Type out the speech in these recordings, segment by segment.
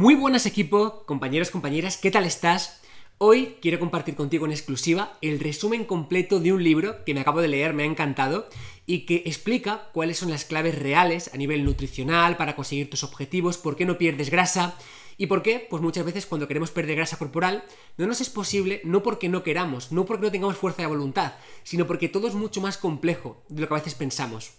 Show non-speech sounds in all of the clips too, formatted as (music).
Muy buenas equipo, compañeros, compañeras, ¿qué tal estás? Hoy quiero compartir contigo en exclusiva el resumen completo de un libro que me acabo de leer, me ha encantado, y que explica cuáles son las claves reales a nivel nutricional para conseguir tus objetivos, por qué no pierdes grasa, ¿Y por qué? Pues muchas veces cuando queremos perder grasa corporal no nos es posible, no porque no queramos, no porque no tengamos fuerza de voluntad, sino porque todo es mucho más complejo de lo que a veces pensamos.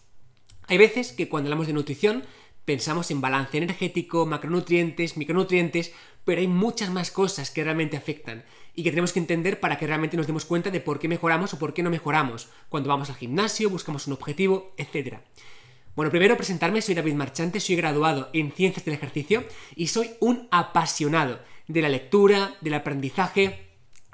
Hay veces que cuando hablamos de nutrición pensamos en balance energético, macronutrientes, micronutrientes, pero hay muchas más cosas que realmente afectan y que tenemos que entender para que realmente nos demos cuenta de por qué mejoramos o por qué no mejoramos cuando vamos al gimnasio, buscamos un objetivo, etc. Bueno, primero presentarme, soy David Marchante, soy graduado en Ciencias del Ejercicio y soy un apasionado de la lectura, del aprendizaje.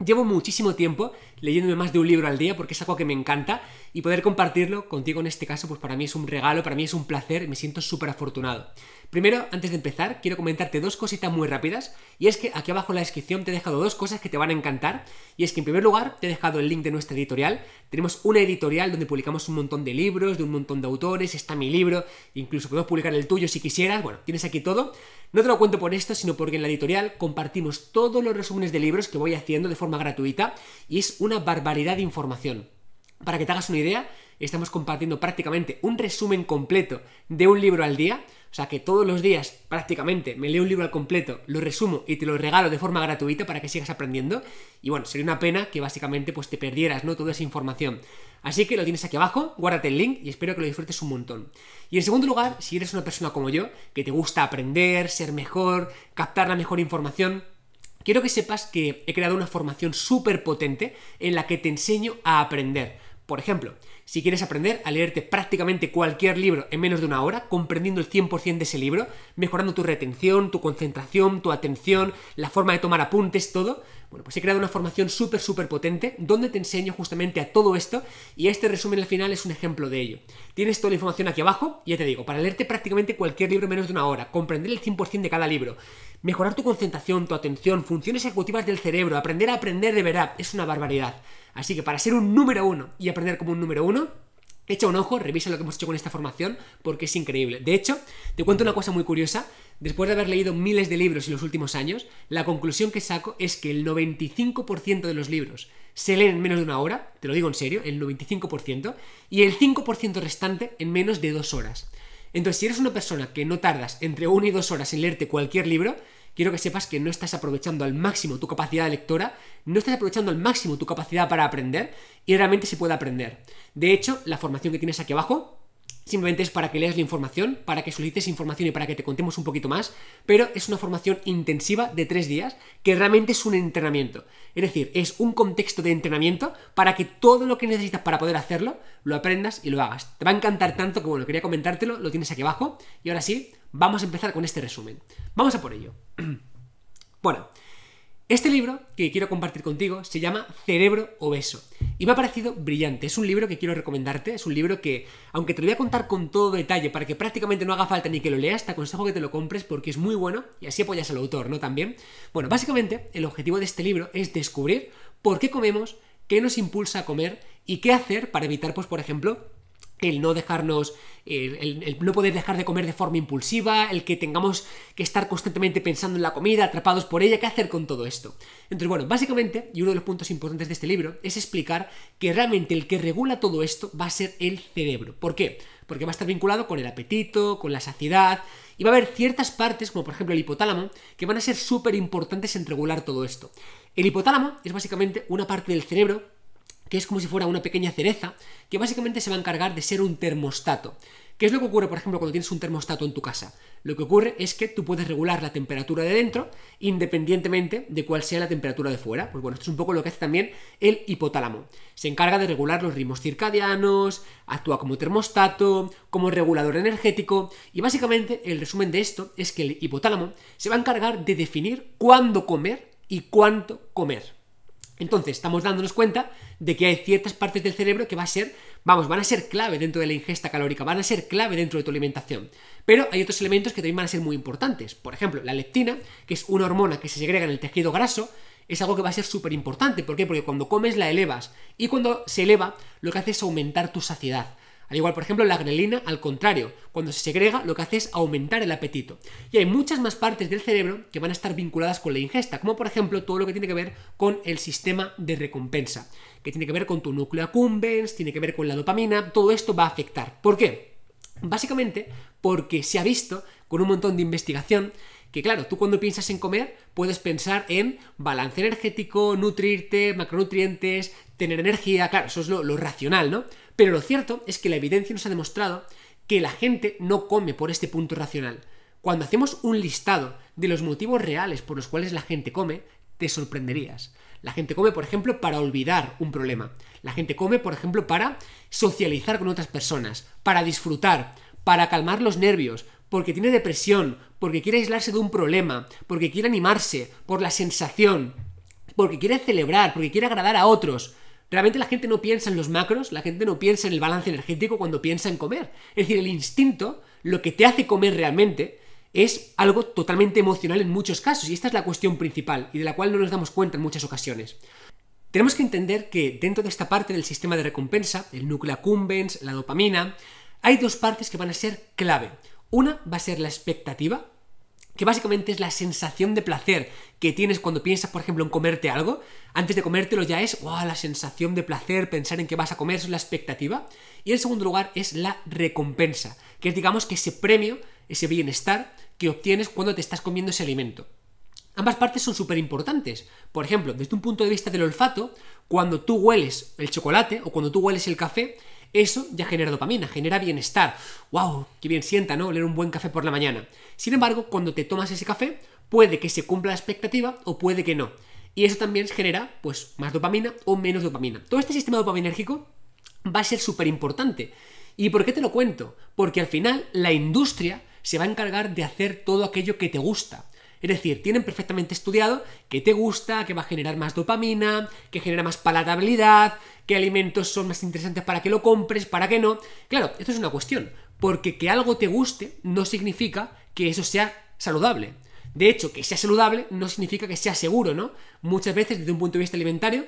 Llevo muchísimo tiempo leyéndome más de un libro al día porque es algo que me encanta y poder compartirlo contigo en este caso pues para mí es un regalo, para mí es un placer, me siento súper afortunado. Primero, antes de empezar, quiero comentarte dos cositas muy rápidas y es que aquí abajo en la descripción te he dejado dos cosas que te van a encantar y es que en primer lugar te he dejado el link de nuestra editorial, tenemos una editorial donde publicamos un montón de libros, de un montón de autores, está mi libro, incluso podemos publicar el tuyo si quisieras, bueno, tienes aquí todo. No te lo cuento por esto, sino porque en la editorial compartimos todos los resúmenes de libros que voy haciendo de forma gratuita y es una barbaridad de información. Para que te hagas una idea, estamos compartiendo prácticamente un resumen completo de un libro al día, o sea que todos los días prácticamente me leo un libro al completo, lo resumo y te lo regalo de forma gratuita para que sigas aprendiendo. Y bueno, sería una pena que básicamente pues te perdieras, ¿no? Toda esa información. Así que lo tienes aquí abajo, guárdate el link y espero que lo disfrutes un montón. Y en segundo lugar, si eres una persona como yo, que te gusta aprender, ser mejor, captar la mejor información, quiero que sepas que he creado una formación súper potente en la que te enseño a aprender por ejemplo, si quieres aprender a leerte prácticamente cualquier libro en menos de una hora, comprendiendo el 100% de ese libro, mejorando tu retención, tu concentración, tu atención, la forma de tomar apuntes, todo, bueno, pues he creado una formación súper, súper potente donde te enseño justamente a todo esto y este resumen al final es un ejemplo de ello. Tienes toda la información aquí abajo, y ya te digo, para leerte prácticamente cualquier libro en menos de una hora, comprender el 100% de cada libro, mejorar tu concentración, tu atención, funciones ejecutivas del cerebro, aprender a aprender de verdad, es una barbaridad. Así que para ser un número uno y aprender como un número uno, echa un ojo, revisa lo que hemos hecho con esta formación, porque es increíble. De hecho, te cuento una cosa muy curiosa. Después de haber leído miles de libros en los últimos años, la conclusión que saco es que el 95% de los libros se leen en menos de una hora, te lo digo en serio, el 95%, y el 5% restante en menos de dos horas. Entonces, si eres una persona que no tardas entre una y dos horas en leerte cualquier libro, quiero que sepas que no estás aprovechando al máximo tu capacidad de lectora, no estás aprovechando al máximo tu capacidad para aprender y realmente se puede aprender. De hecho, la formación que tienes aquí abajo simplemente es para que leas la información, para que solicites información y para que te contemos un poquito más, pero es una formación intensiva de tres días que realmente es un entrenamiento. Es decir, es un contexto de entrenamiento para que todo lo que necesitas para poder hacerlo, lo aprendas y lo hagas. Te va a encantar tanto que, bueno, quería comentártelo, lo tienes aquí abajo y ahora sí, vamos a empezar con este resumen. Vamos a por ello. (clears throat) bueno, este libro que quiero compartir contigo se llama Cerebro Obeso y me ha parecido brillante. Es un libro que quiero recomendarte, es un libro que, aunque te lo voy a contar con todo detalle para que prácticamente no haga falta ni que lo leas, te aconsejo que te lo compres porque es muy bueno y así apoyas al autor, ¿no? También. Bueno, básicamente el objetivo de este libro es descubrir por qué comemos, qué nos impulsa a comer y qué hacer para evitar, pues, por ejemplo, el no dejarnos, el, no poder dejar de comer de forma impulsiva, el que tengamos que estar constantemente pensando en la comida, atrapados por ella, ¿qué hacer con todo esto? Entonces, bueno, básicamente, y uno de los puntos importantes de este libro, es explicar que realmente el que regula todo esto va a ser el cerebro. ¿Por qué? Porque va a estar vinculado con el apetito, con la saciedad, y va a haber ciertas partes, como por ejemplo el hipotálamo, que van a ser súper importantes en regular todo esto. El hipotálamo es básicamente una parte del cerebro que es como si fuera una pequeña cereza, que básicamente se va a encargar de ser un termostato. ¿Qué es lo que ocurre, por ejemplo, cuando tienes un termostato en tu casa? Lo que ocurre es que tú puedes regular la temperatura de dentro independientemente de cuál sea la temperatura de fuera. Pues bueno, esto es un poco lo que hace también el hipotálamo. Se encarga de regular los ritmos circadianos, actúa como termostato, como regulador energético y básicamente el resumen de esto es que el hipotálamo se va a encargar de definir cuándo comer y cuánto comer. Entonces, estamos dándonos cuenta de que hay ciertas partes del cerebro que va a ser, vamos, van a ser clave dentro de la ingesta calórica, van a ser clave dentro de tu alimentación. Pero hay otros elementos que también van a ser muy importantes. Por ejemplo, la leptina, que es una hormona que se segrega en el tejido graso, es algo que va a ser súper importante. ¿Por qué? Porque cuando comes la elevas y cuando se eleva, lo que hace es aumentar tu saciedad. Al igual, por ejemplo, la grelina, al contrario, cuando se segrega, lo que hace es aumentar el apetito. Y hay muchas más partes del cerebro que van a estar vinculadas con la ingesta, como por ejemplo todo lo que tiene que ver con el sistema de recompensa, que tiene que ver con tu núcleo accumbens, tiene que ver con la dopamina, todo esto va a afectar. ¿Por qué? Básicamente porque se ha visto con un montón de investigación que claro, tú cuando piensas en comer puedes pensar en balance energético, nutrirte, macronutrientes, tener energía, claro, eso es lo, lo racional, ¿no? Pero lo cierto es que la evidencia nos ha demostrado que la gente no come por este punto racional. Cuando hacemos un listado de los motivos reales por los cuales la gente come, te sorprenderías. La gente come, por ejemplo, para olvidar un problema. La gente come, por ejemplo, para socializar con otras personas, para disfrutar, para calmar los nervios, porque tiene depresión, porque quiere aislarse de un problema, porque quiere animarse, por la sensación, porque quiere celebrar, porque quiere agradar a otros. Realmente la gente no piensa en los macros, la gente no piensa en el balance energético cuando piensa en comer. Es decir, el instinto, lo que te hace comer realmente, es algo totalmente emocional en muchos casos. Y esta es la cuestión principal y de la cual no nos damos cuenta en muchas ocasiones. Tenemos que entender que dentro de esta parte del sistema de recompensa, el núcleo accumbens, la dopamina, hay dos partes que van a ser clave. Una va a ser la expectativa, que básicamente es la sensación de placer que tienes cuando piensas, por ejemplo, en comerte algo. Antes de comértelo ya es wow, la sensación de placer, pensar en que vas a comer, es la expectativa. Y en segundo lugar es la recompensa, que es digamos que ese premio, ese bienestar que obtienes cuando te estás comiendo ese alimento. Ambas partes son súper importantes. Por ejemplo, desde un punto de vista del olfato, cuando tú hueles el chocolate o cuando tú hueles el café, eso ya genera dopamina, genera bienestar. ¡Wow! ¡Qué bien sienta, ¿no? Oler un buen café por la mañana. Sin embargo, cuando te tomas ese café, puede que se cumpla la expectativa o puede que no. Y eso también genera, pues, más dopamina o menos dopamina. Todo este sistema dopaminérgico va a ser súper importante. ¿Y por qué te lo cuento? Porque al final la industria se va a encargar de hacer todo aquello que te gusta. Es decir, tienen perfectamente estudiado qué te gusta, qué va a generar más dopamina, qué genera más palatabilidad, qué alimentos son más interesantes para que lo compres, para que no. Claro, esto es una cuestión, porque que algo te guste no significa que eso sea saludable. De hecho, que sea saludable no significa que sea seguro, ¿no? Muchas veces desde un punto de vista alimentario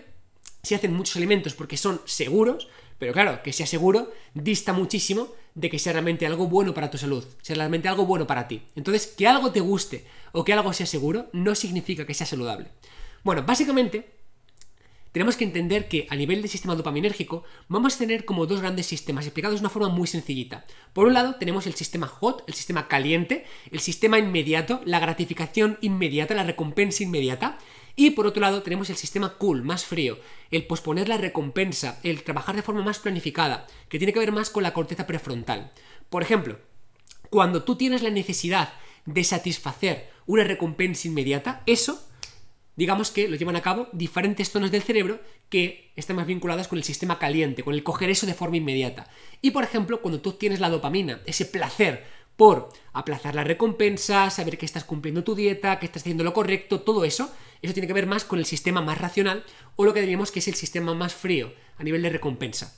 se hacen muchos alimentos porque son seguros, pero claro, que sea seguro dista muchísimo de que sea realmente algo bueno para tu salud, sea realmente algo bueno para ti. Entonces, que algo te guste o que algo sea seguro no significa que sea saludable. Bueno, básicamente tenemos que entender que a nivel del sistema dopaminérgico vamos a tener como dos grandes sistemas explicados de una forma muy sencillita. Por un lado tenemos el sistema hot, el sistema caliente, el sistema inmediato, la gratificación inmediata, la recompensa inmediata, y por otro lado tenemos el sistema cool, más frío, el posponer la recompensa, el trabajar de forma más planificada, que tiene que ver más con la corteza prefrontal. Por ejemplo, cuando tú tienes la necesidad de satisfacer una recompensa inmediata, eso, digamos que lo llevan a cabo diferentes zonas del cerebro que están más vinculadas con el sistema caliente, con el coger eso de forma inmediata. Y por ejemplo, cuando tú tienes la dopamina, ese placer por aplazar la recompensa, saber que estás cumpliendo tu dieta, que estás haciendo lo correcto, todo eso, eso tiene que ver más con el sistema más racional o lo que diríamos que es el sistema más frío a nivel de recompensa.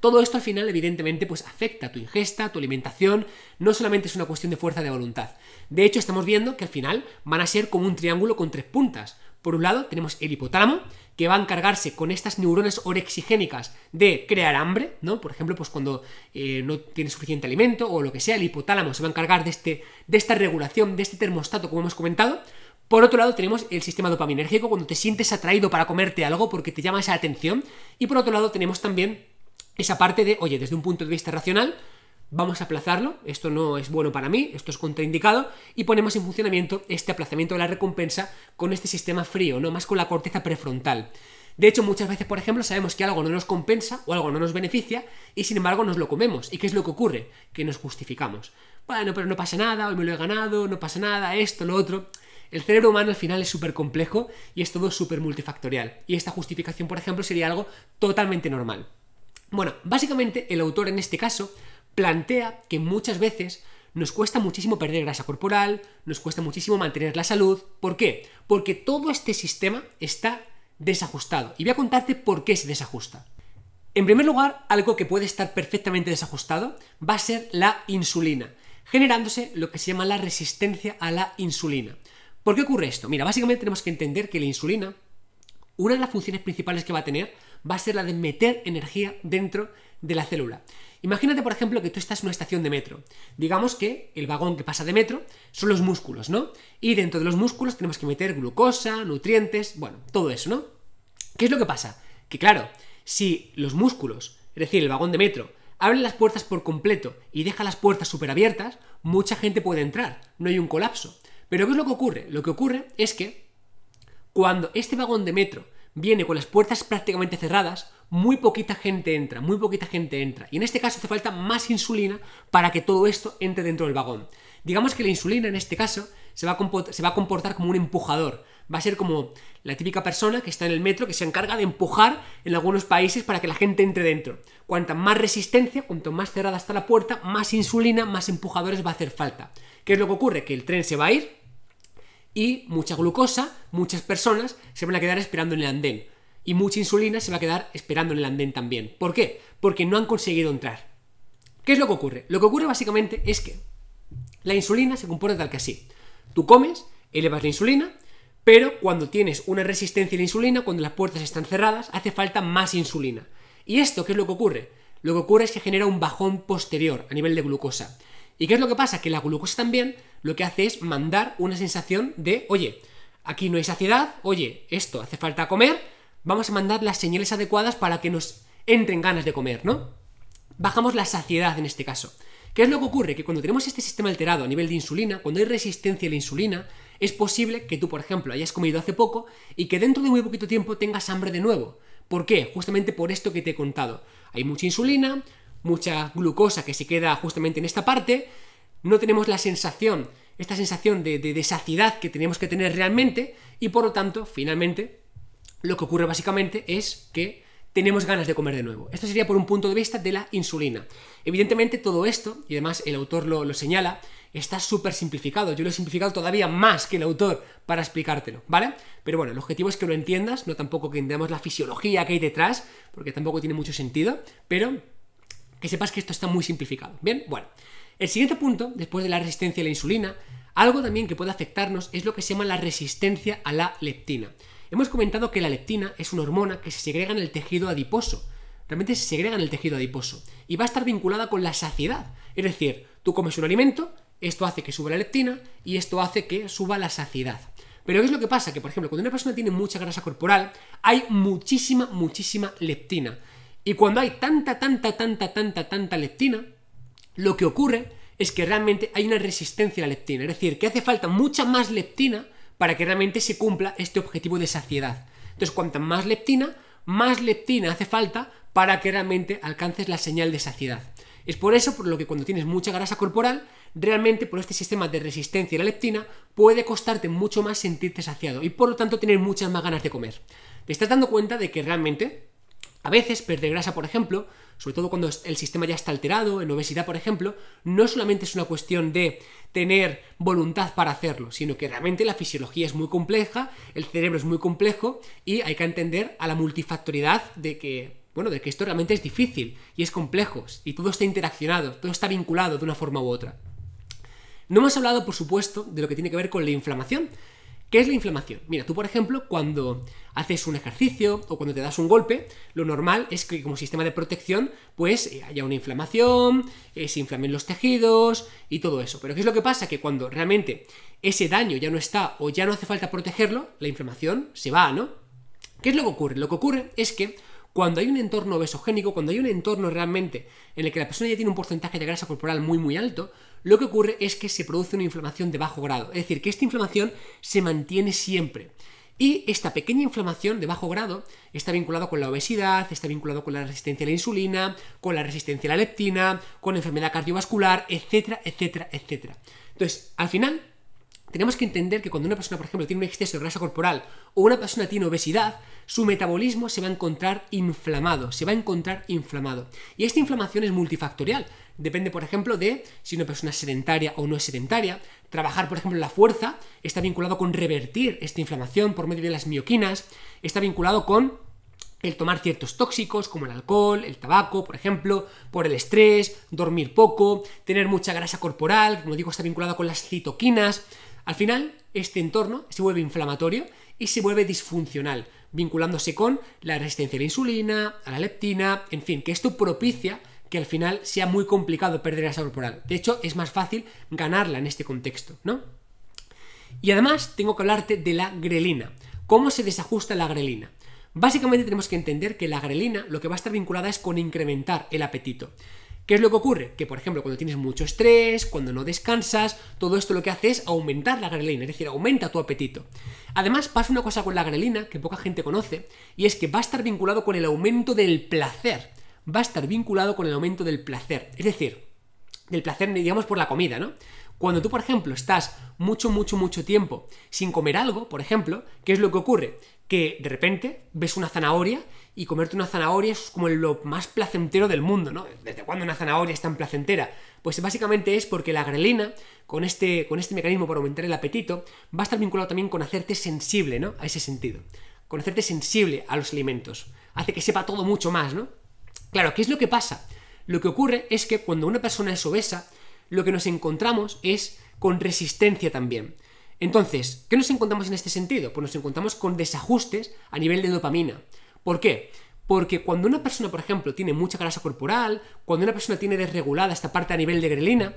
Todo esto al final, evidentemente, pues afecta a tu ingesta, a tu alimentación, no solamente es una cuestión de fuerza de voluntad. De hecho, estamos viendo que al final van a ser como un triángulo con tres puntas. Por un lado, tenemos el hipotálamo, que va a encargarse con estas neuronas orexigénicas de crear hambre, ¿no? Por ejemplo, pues cuando eh, no tienes suficiente alimento o lo que sea, el hipotálamo se va a encargar de, este, de esta regulación, de este termostato, como hemos comentado. Por otro lado, tenemos el sistema dopaminérgico, cuando te sientes atraído para comerte algo porque te llama esa atención. Y por otro lado, tenemos también esa parte de, oye, desde un punto de vista racional, vamos a aplazarlo, esto no es bueno para mí, esto es contraindicado, y ponemos en funcionamiento este aplazamiento de la recompensa con este sistema frío, no más con la corteza prefrontal. De hecho, muchas veces, por ejemplo, sabemos que algo no nos compensa o algo no nos beneficia y sin embargo nos lo comemos. ¿Y qué es lo que ocurre? Que nos justificamos. Bueno, pero no pasa nada, hoy me lo he ganado, no pasa nada, esto, lo otro. El cerebro humano al final es súper complejo y es todo súper multifactorial. Y esta justificación, por ejemplo, sería algo totalmente normal. Bueno, básicamente el autor en este caso plantea que muchas veces nos cuesta muchísimo perder grasa corporal, nos cuesta muchísimo mantener la salud. ¿Por qué? Porque todo este sistema está desajustado. Y voy a contarte por qué se desajusta. En primer lugar, algo que puede estar perfectamente desajustado va a ser la insulina, generándose lo que se llama la resistencia a la insulina. ¿Por qué ocurre esto? Mira, básicamente tenemos que entender que la insulina, una de las funciones principales que va a tener va a ser la de meter energía dentro de la célula. Imagínate, por ejemplo, que tú estás en una estación de metro. Digamos que el vagón que pasa de metro son los músculos, ¿no? Y dentro de los músculos tenemos que meter glucosa, nutrientes, bueno, todo eso, ¿no? ¿Qué es lo que pasa? Que claro, si los músculos, es decir, el vagón de metro, abren las puertas por completo y deja las puertas súper abiertas, mucha gente puede entrar, no hay un colapso. Pero ¿qué es lo que ocurre? Lo que ocurre es que cuando este vagón de metro viene con las puertas prácticamente cerradas, muy poquita gente entra, muy poquita gente entra. Y en este caso hace falta más insulina para que todo esto entre dentro del vagón. Digamos que la insulina en este caso se va, a comportar como un empujador. Va a ser como la típica persona que está en el metro que se encarga de empujar en algunos países para que la gente entre dentro. Cuanta más resistencia, cuanto más cerrada está la puerta, más insulina, más empujadores va a hacer falta. ¿Qué es lo que ocurre? Que el tren se va a ir, y mucha glucosa, muchas personas se van a quedar esperando en el andén. Y mucha insulina se va a quedar esperando en el andén también. ¿Por qué? Porque no han conseguido entrar. ¿Qué es lo que ocurre? Lo que ocurre básicamente es que la insulina se compone tal que así. Tú comes, elevas la insulina, pero cuando tienes una resistencia a la insulina, cuando las puertas están cerradas, hace falta más insulina. ¿Y esto qué es lo que ocurre? Lo que ocurre es que genera un bajón posterior a nivel de glucosa. ¿Y qué es lo que pasa? Que la glucosa también lo que hace es mandar una sensación de, oye, aquí no hay saciedad, oye, esto hace falta comer, vamos a mandar las señales adecuadas para que nos entren ganas de comer, ¿no? Bajamos la saciedad en este caso. ¿Qué es lo que ocurre? Que cuando tenemos este sistema alterado a nivel de insulina, cuando hay resistencia a la insulina, es posible que tú, por ejemplo, hayas comido hace poco y que dentro de muy poquito tiempo tengas hambre de nuevo. ¿Por qué? Justamente por esto que te he contado. Hay mucha insulina, mucha glucosa que se queda justamente en esta parte, no tenemos la sensación, esta sensación de, de, saciedad que tenemos que tener realmente y por lo tanto, finalmente, lo que ocurre básicamente es que tenemos ganas de comer de nuevo. Esto sería por un punto de vista de la insulina. Evidentemente todo esto, y además el autor lo, lo señala, está súper simplificado. Yo lo he simplificado todavía más que el autor para explicártelo, ¿vale? Pero bueno, el objetivo es que lo entiendas, no tampoco que entendamos la fisiología que hay detrás, porque tampoco tiene mucho sentido, pero que sepas que esto está muy simplificado. Bien, bueno. El siguiente punto, después de la resistencia a la insulina, algo también que puede afectarnos es lo que se llama la resistencia a la leptina. Hemos comentado que la leptina es una hormona que se segrega en el tejido adiposo. Realmente se segrega en el tejido adiposo y va a estar vinculada con la saciedad. Es decir, tú comes un alimento, esto hace que suba la leptina y esto hace que suba la saciedad. Pero ¿qué es lo que pasa? Que, por ejemplo, cuando una persona tiene mucha grasa corporal, hay muchísima, muchísima leptina. Y cuando hay tanta, tanta, tanta, tanta, tanta leptina, lo que ocurre es que realmente hay una resistencia a la leptina. Es decir, que hace falta mucha más leptina para que realmente se cumpla este objetivo de saciedad. Entonces, cuanta más leptina, más leptina hace falta para que realmente alcances la señal de saciedad. Es por eso por lo que cuando tienes mucha grasa corporal, realmente por este sistema de resistencia a la leptina, puede costarte mucho más sentirte saciado y por lo tanto tener muchas más ganas de comer. Te estás dando cuenta de que realmente a veces perder grasa, por ejemplo, sobre todo cuando el sistema ya está alterado, en obesidad, por ejemplo, no solamente es una cuestión de tener voluntad para hacerlo, sino que realmente la fisiología es muy compleja, el cerebro es muy complejo y hay que entender a la multifactoriedad de que, bueno, de que esto realmente es difícil y es complejo y todo está interaccionado, todo está vinculado de una forma u otra. No hemos hablado, por supuesto, de lo que tiene que ver con la inflamación, ¿Qué es la inflamación? Mira, tú por ejemplo, cuando haces un ejercicio o cuando te das un golpe, lo normal es que como sistema de protección, pues eh, haya una inflamación, eh, se inflamen los tejidos y todo eso. Pero ¿qué es lo que pasa? Que cuando realmente ese daño ya no está o ya no hace falta protegerlo, la inflamación se va, ¿no? ¿Qué es lo que ocurre? Lo que ocurre es que cuando hay un entorno obesogénico, cuando hay un entorno realmente en el que la persona ya tiene un porcentaje de grasa corporal muy muy alto, lo que ocurre es que se produce una inflamación de bajo grado, es decir, que esta inflamación se mantiene siempre. Y esta pequeña inflamación de bajo grado está vinculada con la obesidad, está vinculada con la resistencia a la insulina, con la resistencia a la leptina, con enfermedad cardiovascular, etcétera, etcétera, etcétera. Entonces, al final, tenemos que entender que cuando una persona, por ejemplo, tiene un exceso de grasa corporal o una persona tiene obesidad, su metabolismo se va a encontrar inflamado, se va a encontrar inflamado. Y esta inflamación es multifactorial. Depende, por ejemplo, de si una persona es sedentaria o no es sedentaria. Trabajar, por ejemplo, la fuerza está vinculado con revertir esta inflamación por medio de las mioquinas, está vinculado con el tomar ciertos tóxicos como el alcohol, el tabaco, por ejemplo, por el estrés, dormir poco, tener mucha grasa corporal, como digo, está vinculado con las citoquinas, al final, este entorno se vuelve inflamatorio y se vuelve disfuncional, vinculándose con la resistencia a la insulina, a la leptina, en fin, que esto propicia que al final sea muy complicado perder esa corporal. De hecho, es más fácil ganarla en este contexto, ¿no? Y además tengo que hablarte de la grelina. ¿Cómo se desajusta la grelina? Básicamente tenemos que entender que la grelina lo que va a estar vinculada es con incrementar el apetito. ¿Qué es lo que ocurre? Que, por ejemplo, cuando tienes mucho estrés, cuando no descansas, todo esto lo que hace es aumentar la grelina, es decir, aumenta tu apetito. Además, pasa una cosa con la grelina que poca gente conoce, y es que va a estar vinculado con el aumento del placer. Va a estar vinculado con el aumento del placer. Es decir, del placer, digamos, por la comida, ¿no? Cuando tú, por ejemplo, estás mucho, mucho, mucho tiempo sin comer algo, por ejemplo, ¿qué es lo que ocurre? Que de repente ves una zanahoria y comerte una zanahoria es como lo más placentero del mundo, ¿no? ¿Desde cuándo una zanahoria es tan placentera? Pues básicamente es porque la grelina, con este, con este mecanismo para aumentar el apetito, va a estar vinculado también con hacerte sensible, ¿no? A ese sentido. Con hacerte sensible a los alimentos. Hace que sepa todo mucho más, ¿no? Claro, ¿qué es lo que pasa? Lo que ocurre es que cuando una persona es obesa, lo que nos encontramos es con resistencia también. Entonces, ¿qué nos encontramos en este sentido? Pues nos encontramos con desajustes a nivel de dopamina. ¿Por qué? Porque cuando una persona, por ejemplo, tiene mucha grasa corporal, cuando una persona tiene desregulada esta parte a nivel de grelina,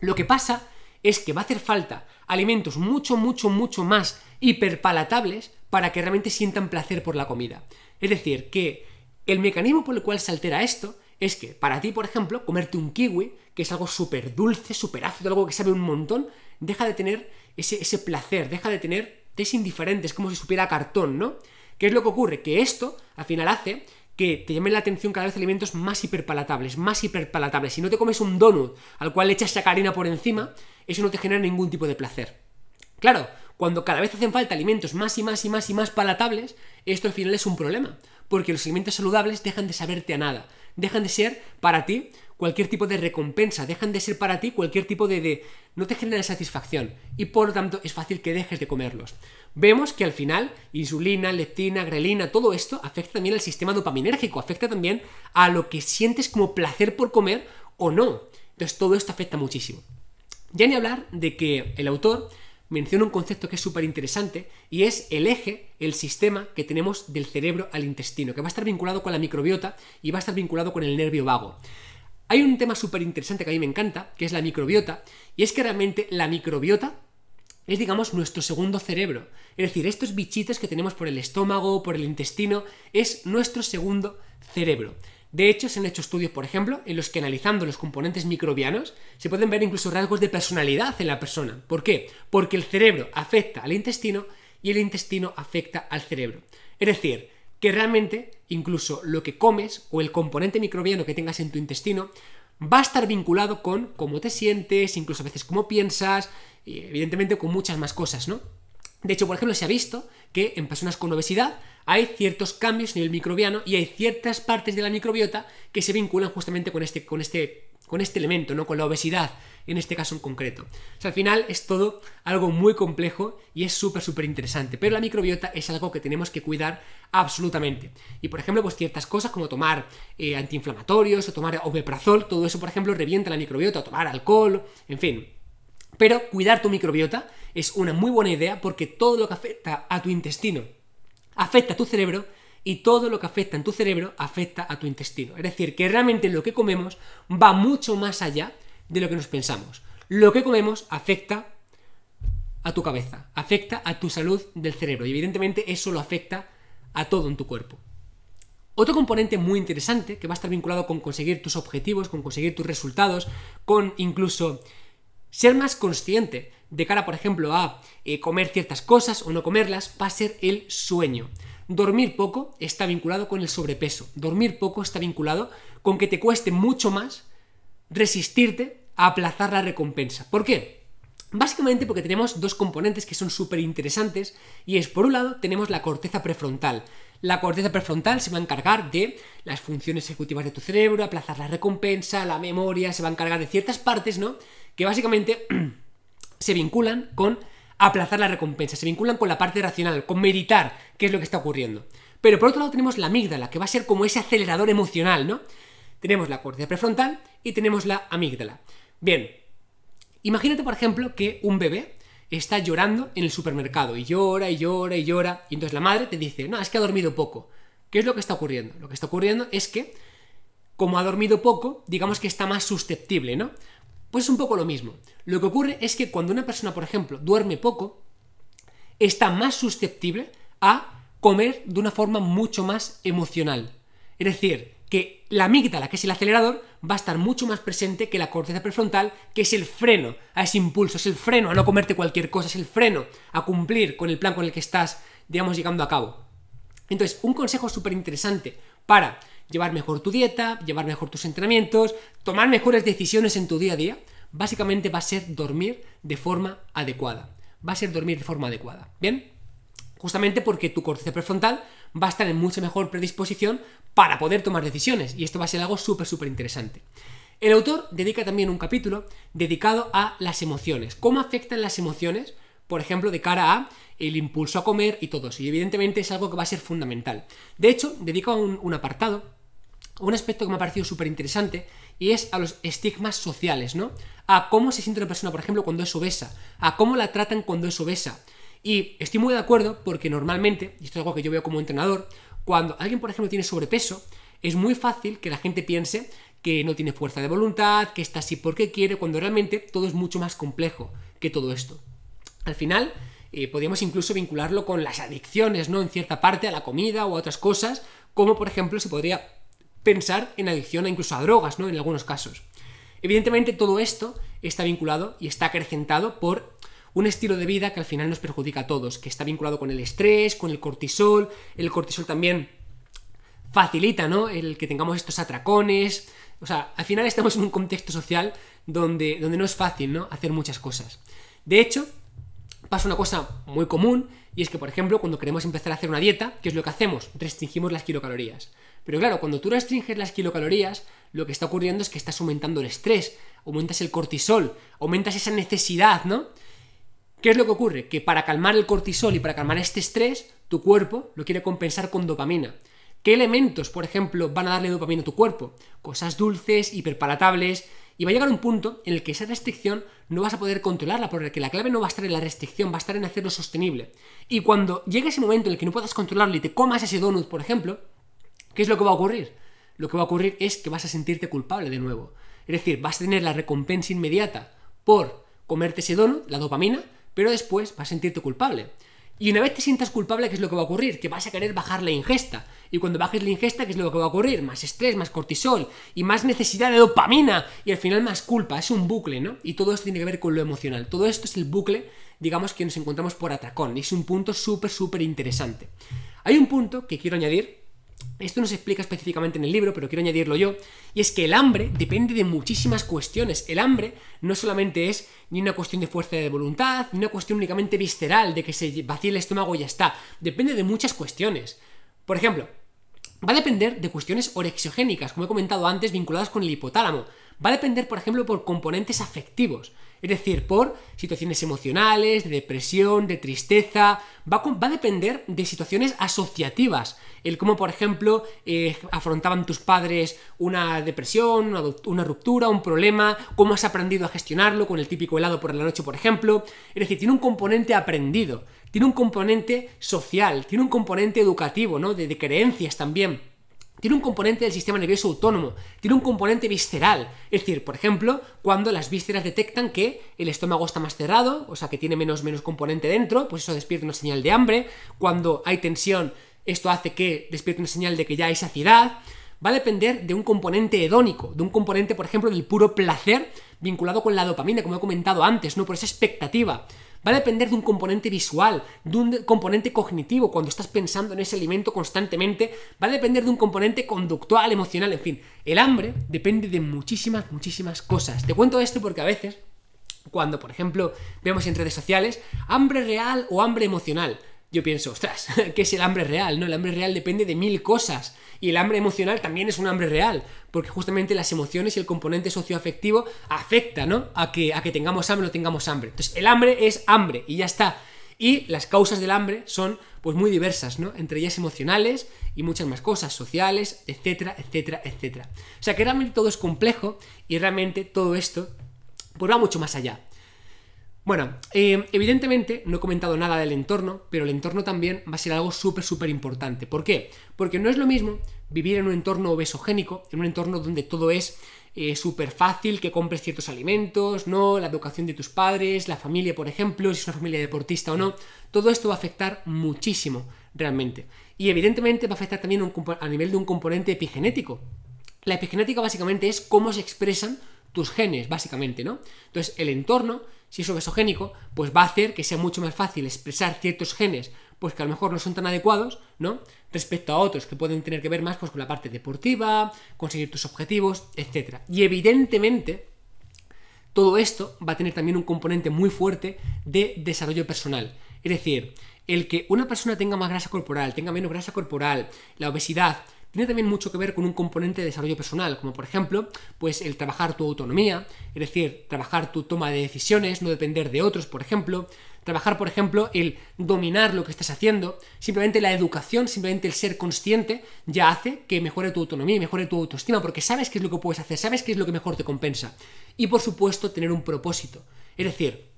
lo que pasa es que va a hacer falta alimentos mucho, mucho, mucho más hiperpalatables para que realmente sientan placer por la comida. Es decir, que el mecanismo por el cual se altera esto es que para ti, por ejemplo, comerte un kiwi, que es algo súper dulce, súper ácido, algo que sabe un montón, deja de tener ese, placer, deja de tener, te es indiferente, es como si supiera cartón, ¿no? ¿Qué es lo que ocurre? Que esto, al final, hace que te llamen la atención cada vez alimentos más hiperpalatables, más hiperpalatables. Si no te comes un donut al cual le echas sacarina por encima, eso no te genera ningún tipo de placer. Claro, cuando cada vez hacen falta alimentos más y más y más y más palatables, esto al final es un problema, porque los alimentos saludables dejan de saberte a nada, dejan de ser para ti cualquier tipo de recompensa, dejan de ser para ti cualquier tipo de... no te genera satisfacción y por lo tanto es fácil que dejes de comerlos. Vemos que al final insulina, leptina, grelina, todo esto afecta también al sistema dopaminérgico, afecta también a lo que sientes como placer por comer o no. Entonces todo esto afecta muchísimo. Ya ni hablar de que el autor Menciono un concepto que es súper interesante y es el eje, el sistema que tenemos del cerebro al intestino, que va a estar vinculado con la microbiota y va a estar vinculado con el nervio vago. Hay un tema súper interesante que a mí me encanta, que es la microbiota, y es que realmente la microbiota es, digamos, nuestro segundo cerebro. Es decir, estos bichitos que tenemos por el estómago, por el intestino, es nuestro segundo cerebro. De hecho, se han hecho estudios, por ejemplo, en los que analizando los componentes microbianos se pueden ver incluso rasgos de personalidad en la persona. ¿Por qué? Porque el cerebro afecta al intestino y el intestino afecta al cerebro. Es decir, que realmente incluso lo que comes o el componente microbiano que tengas en tu intestino va a estar vinculado con cómo te sientes, incluso a veces cómo piensas, y evidentemente con muchas más cosas, ¿no? De hecho, por ejemplo, se ha visto que en personas con obesidad hay ciertos cambios en el microbiano y hay ciertas partes de la microbiota que se vinculan justamente este, con este, con este, elemento, ¿no? con la obesidad en este caso en concreto. O sea, al final es todo algo muy complejo y es súper, súper interesante. Pero la microbiota es algo que tenemos que cuidar absolutamente. Y por ejemplo, pues ciertas cosas como tomar eh, antiinflamatorios o tomar omeprazol, todo eso, por ejemplo, revienta la microbiota, o tomar alcohol, en fin. Pero cuidar tu microbiota es una muy buena idea porque todo lo que afecta a tu intestino afecta a tu cerebro y todo lo que afecta en tu cerebro afecta a tu intestino. Es decir, que realmente lo que comemos va mucho más allá de lo que nos pensamos. Lo que comemos afecta a tu cabeza, afecta a tu salud del cerebro y evidentemente eso lo afecta a todo en tu cuerpo. Otro componente muy interesante que va a estar vinculado con conseguir tus objetivos, con conseguir tus resultados, con incluso ser más consciente de cara, por ejemplo, a eh, comer ciertas cosas o no comerlas, va a ser el sueño. Dormir poco está vinculado con el sobrepeso. Dormir poco está vinculado con que te cueste mucho más resistirte a aplazar la recompensa. ¿Por qué? Básicamente porque tenemos dos componentes que son súper interesantes y es, por un lado, tenemos la corteza prefrontal. La corteza prefrontal se va a encargar de las funciones ejecutivas de tu cerebro, aplazar la recompensa, la memoria, se va a encargar de ciertas partes, ¿no? Que básicamente (clears throat) se vinculan con aplazar la recompensa, se vinculan con la parte racional, con meditar qué es lo que está ocurriendo. Pero por otro lado tenemos la amígdala, que va a ser como ese acelerador emocional, ¿no? Tenemos la corteza prefrontal y tenemos la amígdala. Bien, imagínate por ejemplo que un bebé está llorando en el supermercado y llora y llora y llora y entonces la madre te dice, no, es que ha dormido poco. ¿Qué es lo que está ocurriendo? Lo que está ocurriendo es que, como ha dormido poco, digamos que está más susceptible, ¿no? Pues es un poco lo mismo. Lo que ocurre es que cuando una persona, por ejemplo, duerme poco, está más susceptible a comer de una forma mucho más emocional. Es decir, que la amígdala, que es el acelerador, va a estar mucho más presente que la corteza prefrontal, que es el freno a ese impulso, es el freno a no comerte cualquier cosa, es el freno a cumplir con el plan con el que estás, digamos, llegando a cabo. Entonces, un consejo súper interesante para llevar mejor tu dieta, llevar mejor tus entrenamientos, tomar mejores decisiones en tu día a día, básicamente va a ser dormir de forma adecuada. Va a ser dormir de forma adecuada. ¿Bien? Justamente porque tu corteza prefrontal va a estar en mucha mejor predisposición para poder tomar decisiones. Y esto va a ser algo súper, súper interesante. El autor dedica también un capítulo dedicado a las emociones. ¿Cómo afectan las emociones? por ejemplo, de cara a el impulso a comer y todo eso. Y evidentemente es algo que va a ser fundamental. De hecho, dedica un apartado un aspecto que me ha parecido súper interesante y es a los estigmas sociales, ¿no? A cómo se siente una persona, por ejemplo, cuando es obesa, a cómo la tratan cuando es obesa. Y estoy muy de acuerdo porque normalmente, y esto es algo que yo veo como entrenador, cuando alguien, por ejemplo, tiene sobrepeso, es muy fácil que la gente piense que no tiene fuerza de voluntad, que está así porque quiere, cuando realmente todo es mucho más complejo que todo esto. Al final, eh, podríamos incluso vincularlo con las adicciones, ¿no? En cierta parte a la comida o a otras cosas, como por ejemplo se podría pensar en adicción a incluso a drogas, ¿no? En algunos casos. Evidentemente todo esto está vinculado y está acrecentado por un estilo de vida que al final nos perjudica a todos, que está vinculado con el estrés, con el cortisol, el cortisol también facilita, ¿no? El que tengamos estos atracones, o sea, al final estamos en un contexto social donde, donde no es fácil, ¿no? Hacer muchas cosas. De hecho, pasa una cosa muy común y es que, por ejemplo, cuando queremos empezar a hacer una dieta, ¿qué es lo que hacemos? Restringimos las kilocalorías. Pero claro, cuando tú restringes las kilocalorías, lo que está ocurriendo es que estás aumentando el estrés, aumentas el cortisol, aumentas esa necesidad, ¿no? ¿Qué es lo que ocurre? Que para calmar el cortisol y para calmar este estrés, tu cuerpo lo quiere compensar con dopamina. ¿Qué elementos, por ejemplo, van a darle dopamina a tu cuerpo? Cosas dulces, hiperpalatables, y va a llegar un punto en el que esa restricción no vas a poder controlarla, porque la clave no va a estar en la restricción, va a estar en hacerlo sostenible. Y cuando llegue ese momento en el que no puedas controlarlo y te comas ese donut, por ejemplo, ¿Qué es lo que va a ocurrir? Lo que va a ocurrir es que vas a sentirte culpable de nuevo. Es decir, vas a tener la recompensa inmediata por comerte ese dono, la dopamina, pero después vas a sentirte culpable. Y una vez te sientas culpable, ¿qué es lo que va a ocurrir? Que vas a querer bajar la ingesta. Y cuando bajes la ingesta, ¿qué es lo que va a ocurrir? Más estrés, más cortisol y más necesidad de dopamina y al final más culpa. Es un bucle, ¿no? Y todo esto tiene que ver con lo emocional. Todo esto es el bucle, digamos, que nos encontramos por atracón. Y es un punto súper, súper interesante. Hay un punto que quiero añadir esto no se explica específicamente en el libro, pero quiero añadirlo yo, y es que el hambre depende de muchísimas cuestiones. El hambre no solamente es ni una cuestión de fuerza de voluntad, ni una cuestión únicamente visceral de que se vacíe el estómago y ya está. Depende de muchas cuestiones. Por ejemplo, va a depender de cuestiones orexogénicas, como he comentado antes, vinculadas con el hipotálamo. Va a depender, por ejemplo, por componentes afectivos. Es decir, por situaciones emocionales, de depresión, de tristeza. Va, a depender de situaciones asociativas. El cómo, por ejemplo, eh, afrontaban tus padres una depresión, una, ruptura, un problema, cómo has aprendido a gestionarlo con el típico helado por la noche, por ejemplo. Es decir, tiene un componente aprendido, tiene un componente social, tiene un componente educativo, ¿no? de creencias también tiene un componente del sistema nervioso autónomo, tiene un componente visceral. Es decir, por ejemplo, cuando las vísceras detectan que el estómago está más cerrado, o sea, que tiene menos, menos componente dentro, pues eso despierta una señal de hambre. Cuando hay tensión, esto hace que despierte una señal de que ya hay saciedad. Va a depender de un componente hedónico, de un componente, por ejemplo, del puro placer vinculado con la dopamina, como he comentado antes, ¿no? Por esa expectativa. Va a depender de un componente visual, de un componente cognitivo, cuando estás pensando en ese alimento constantemente, va a depender de un componente conductual, emocional, en fin. El hambre depende de muchísimas, muchísimas cosas. Te cuento esto porque a veces, cuando por ejemplo vemos en redes sociales, hambre real o hambre emocional, yo pienso, ostras, (laughs) ¿qué es el hambre real? No, el hambre real depende de mil cosas. Y el hambre emocional también es un hambre real, porque justamente las emociones y el componente socioafectivo afecta, ¿no? A que, a que tengamos hambre o no tengamos hambre. Entonces, el hambre es hambre y ya está. Y las causas del hambre son pues muy diversas, ¿no? Entre ellas emocionales y muchas más cosas, sociales, etcétera, etcétera, etcétera. O sea que realmente todo es complejo y realmente todo esto pues, va mucho más allá. Bueno, eh, evidentemente no he comentado nada del entorno, pero el entorno también va a ser algo súper, súper importante. ¿Por qué? Porque no es lo mismo vivir en un entorno obesogénico, en un entorno donde todo es eh, súper fácil, que compres ciertos alimentos, ¿no? La educación de tus padres, la familia, por ejemplo, si es una familia deportista o no. Todo esto va a afectar muchísimo, realmente. Y evidentemente va a afectar también a nivel de un componente epigenético. La epigenética básicamente es cómo se expresan tus genes, básicamente, ¿no? Entonces, el entorno si es obesogénico, pues va a hacer que sea mucho más fácil expresar ciertos genes, pues que a lo mejor no son tan adecuados, ¿no? Respecto a otros que pueden tener que ver más pues, con la parte deportiva, conseguir tus objetivos, etc. Y evidentemente, todo esto va a tener también un componente muy fuerte de desarrollo personal. Es decir, el que una persona tenga más grasa corporal, tenga menos grasa corporal, la obesidad, tiene también mucho que ver con un componente de desarrollo personal, como por ejemplo, pues el trabajar tu autonomía, es decir, trabajar tu toma de decisiones, no depender de otros, por ejemplo, trabajar, por ejemplo, el dominar lo que estás haciendo, simplemente la educación, simplemente el ser consciente, ya hace que mejore tu autonomía y mejore tu autoestima, porque sabes qué es lo que puedes hacer, sabes qué es lo que mejor te compensa. Y por supuesto, tener un propósito. Es decir,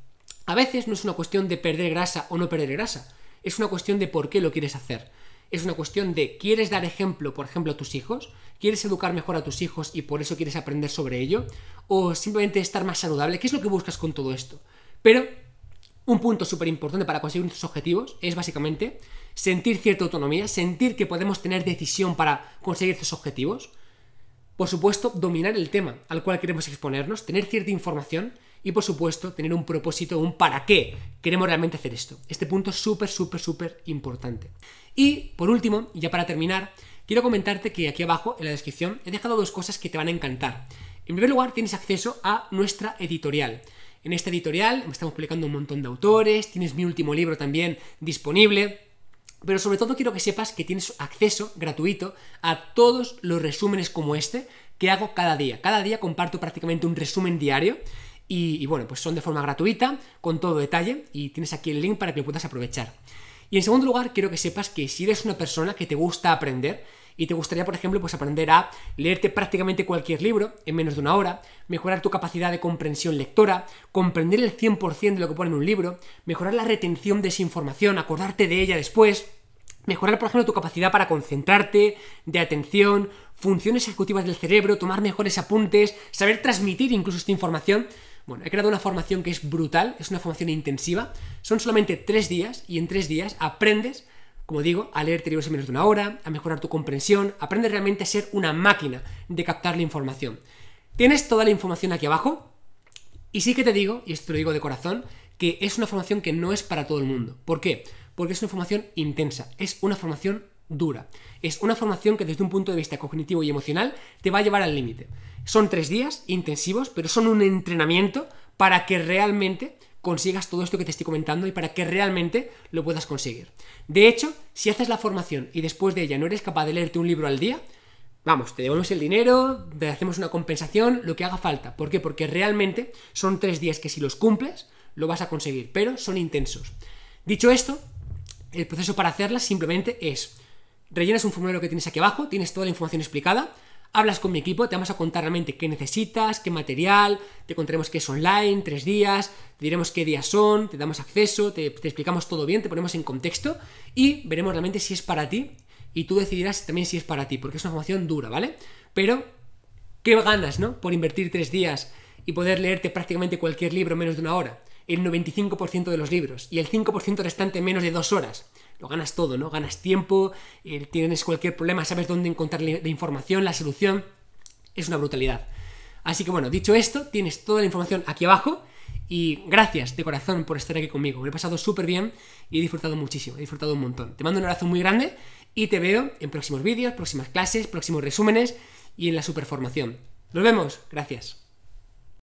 a veces no es una cuestión de perder grasa o no perder grasa, es una cuestión de por qué lo quieres hacer es una cuestión de ¿quieres dar ejemplo, por ejemplo, a tus hijos? ¿Quieres educar mejor a tus hijos y por eso quieres aprender sobre ello? ¿O simplemente estar más saludable? ¿Qué es lo que buscas con todo esto? Pero un punto súper importante para conseguir nuestros objetivos es básicamente sentir cierta autonomía, sentir que podemos tener decisión para conseguir esos objetivos. Por supuesto, dominar el tema al cual queremos exponernos, tener cierta información y por supuesto tener un propósito, un para qué queremos realmente hacer esto. Este punto es súper, súper, súper importante. Y por último, ya para terminar, quiero comentarte que aquí abajo en la descripción he dejado dos cosas que te van a encantar. En primer lugar, tienes acceso a nuestra editorial. En esta editorial estamos publicando un montón de autores, tienes mi último libro también disponible, pero sobre todo quiero que sepas que tienes acceso gratuito a todos los resúmenes como este que hago cada día. Cada día comparto prácticamente un resumen diario y, bueno, pues son de forma gratuita, con todo detalle, y tienes aquí el link para que lo puedas aprovechar. Y en segundo lugar, quiero que sepas que si eres una persona que te gusta aprender, y te gustaría, por ejemplo, pues aprender a leerte prácticamente cualquier libro en menos de una hora, mejorar tu capacidad de comprensión lectora, comprender el 100% de lo que pone en un libro, mejorar la retención de esa información, acordarte de ella después, Mejorar, por ejemplo, tu capacidad para concentrarte, de atención, funciones ejecutivas del cerebro, tomar mejores apuntes, saber transmitir incluso esta información. Bueno, he creado una formación que es brutal, es una formación intensiva. Son solamente tres días y en tres días aprendes, como digo, a leer libros en menos de una hora, a mejorar tu comprensión, aprendes realmente a ser una máquina de captar la información. Tienes toda la información aquí abajo y sí que te digo, y esto lo digo de corazón, que es una formación que no es para todo el mundo. ¿Por qué? Porque es una formación intensa, es una formación dura. Es una formación que desde un punto de vista cognitivo y emocional te va a llevar al límite. Son tres días intensivos, pero son un entrenamiento para que realmente consigas todo esto que te estoy comentando y para que realmente lo puedas conseguir. De hecho, si haces la formación y después de ella no eres capaz de leerte un libro al día, vamos, te devolvemos el dinero, te hacemos una compensación, lo que haga falta. ¿Por qué? Porque realmente son tres días que si los cumples, lo vas a conseguir, pero son intensos. Dicho esto, el proceso para hacerlas simplemente es, rellenas un formulario que tienes aquí abajo, tienes toda la información explicada, Hablas con mi equipo, te vamos a contar realmente qué necesitas, qué material, te contaremos qué es online, tres días, te diremos qué días son, te damos acceso, te, explicamos todo bien, te ponemos en contexto y veremos realmente si es para ti y tú decidirás también si es para ti, porque es una formación dura, ¿vale? Pero, ¿qué ganas, no? Por invertir tres días y poder leerte prácticamente cualquier libro en menos de una hora el 95% de los libros y el 5% restante menos de dos horas. Lo ganas todo, ¿no? Ganas tiempo, eh, tienes cualquier problema, sabes dónde encontrar la información, la solución. Es una brutalidad. Así que bueno, dicho esto, tienes toda la información aquí abajo y gracias de corazón por estar aquí conmigo. Me he pasado súper bien y he disfrutado muchísimo, he disfrutado un montón. Te mando un abrazo muy grande y te veo en próximos vídeos, próximas clases, próximos resúmenes y en la superformación. Nos vemos, gracias.